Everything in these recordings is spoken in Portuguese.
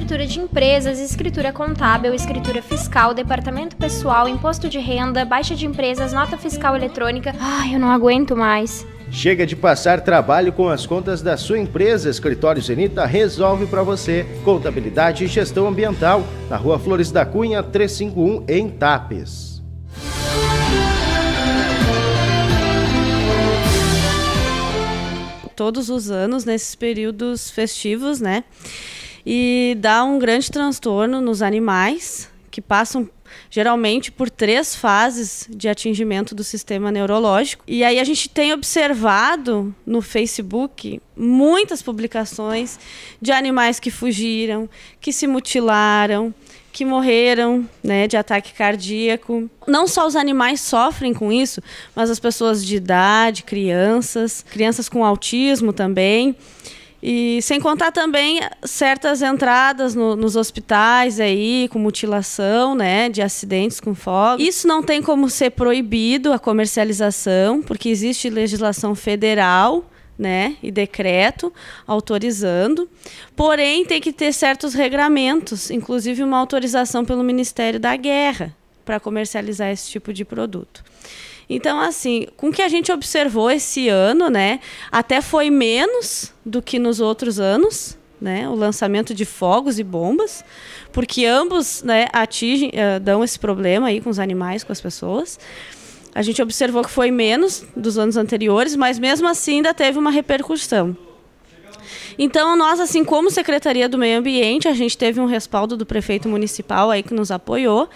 abertura de empresas, escritura contábil, escritura fiscal, departamento pessoal, imposto de renda, baixa de empresas, nota fiscal eletrônica. Ai, eu não aguento mais. Chega de passar trabalho com as contas da sua empresa. Escritório Zenita resolve para você. Contabilidade e gestão ambiental, na Rua Flores da Cunha, 351, em Tapes. Todos os anos, nesses períodos festivos, né? e dá um grande transtorno nos animais, que passam geralmente por três fases de atingimento do sistema neurológico. E aí a gente tem observado no Facebook muitas publicações de animais que fugiram, que se mutilaram, que morreram né, de ataque cardíaco. Não só os animais sofrem com isso, mas as pessoas de idade, crianças, crianças com autismo também. E sem contar também certas entradas no, nos hospitais aí, com mutilação, né, de acidentes com fogo. Isso não tem como ser proibido a comercialização, porque existe legislação federal, né, e decreto autorizando. Porém, tem que ter certos regramentos, inclusive uma autorização pelo Ministério da Guerra para comercializar esse tipo de produto. Então, assim, com que a gente observou esse ano, né? Até foi menos do que nos outros anos, né? O lançamento de fogos e bombas, porque ambos, né, atingem, uh, dão esse problema aí com os animais, com as pessoas. A gente observou que foi menos dos anos anteriores, mas mesmo assim ainda teve uma repercussão. Então, nós, assim como Secretaria do Meio Ambiente, a gente teve um respaldo do prefeito municipal aí que nos apoiou.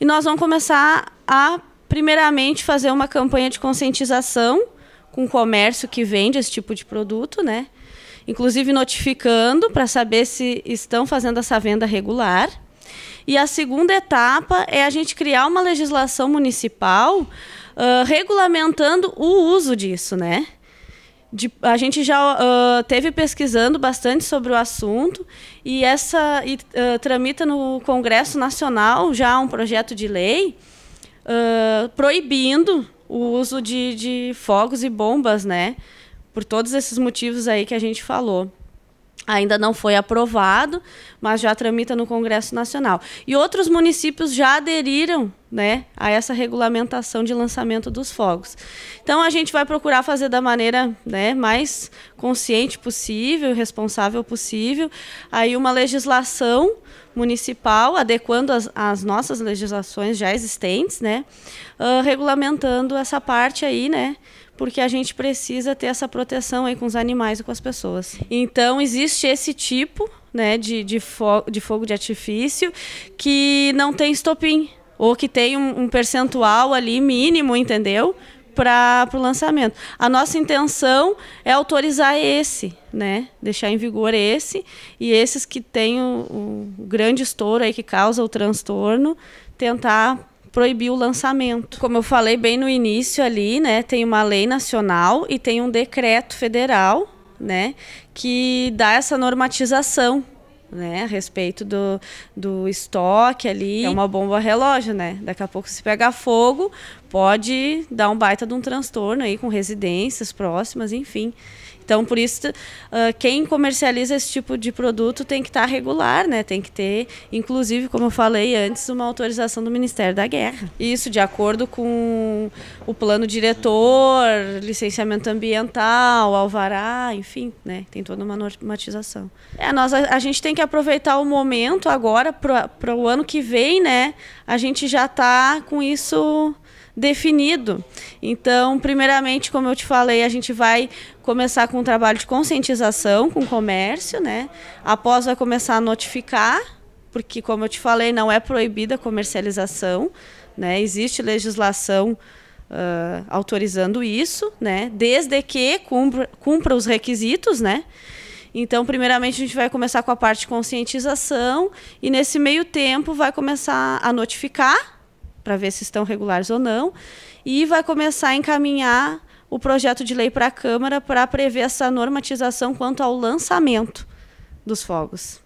E nós vamos começar a primeiramente, fazer uma campanha de conscientização com o comércio que vende esse tipo de produto, né? Inclusive notificando para saber se estão fazendo essa venda regular. E a segunda etapa é a gente criar uma legislação municipal uh, regulamentando o uso disso, né? De, a gente já uh, teve pesquisando bastante sobre o assunto e essa e, uh, tramita no Congresso Nacional já um projeto de lei uh, proibindo o uso de, de fogos e bombas, né? Por todos esses motivos aí que a gente falou. Ainda não foi aprovado, mas já tramita no Congresso Nacional. E outros municípios já aderiram né, a essa regulamentação de lançamento dos fogos. Então a gente vai procurar fazer da maneira né, mais consciente possível, responsável possível, aí uma legislação municipal adequando as, as nossas legislações já existentes, né, uh, regulamentando essa parte aí, né, porque a gente precisa ter essa proteção aí com os animais e com as pessoas. Então existe esse tipo né, de, de, fo de fogo de artifício que não tem estopim ou que tem um, um percentual ali mínimo, entendeu? Para o lançamento. A nossa intenção é autorizar esse, né? Deixar em vigor esse e esses que têm o, o grande estouro aí que causa o transtorno, tentar proibir o lançamento. Como eu falei bem no início ali, né, tem uma lei nacional e tem um decreto federal, né, que dá essa normatização né? A respeito do, do estoque ali. É uma bomba relógio, né? Daqui a pouco se pegar fogo, pode dar um baita de um transtorno aí com residências próximas, enfim. Então, por isso, uh, quem comercializa esse tipo de produto tem que estar tá regular, né? Tem que ter, inclusive, como eu falei antes, uma autorização do Ministério da Guerra. Isso de acordo com o plano diretor, licenciamento ambiental, alvará, enfim, né? Tem toda uma normatização. É, nós, a, a gente tem que aproveitar o momento agora para o ano que vem, né? A gente já está com isso definido. Então, primeiramente, como eu te falei, a gente vai começar com um trabalho de conscientização com o comércio, né? Após vai começar a notificar, porque como eu te falei, não é proibida a comercialização, né? Existe legislação uh, autorizando isso, né? Desde que cumpra, cumpra os requisitos, né? Então, primeiramente, a gente vai começar com a parte de conscientização e, nesse meio tempo, vai começar a notificar para ver se estão regulares ou não, e vai começar a encaminhar o projeto de lei para a Câmara para prever essa normatização quanto ao lançamento dos fogos.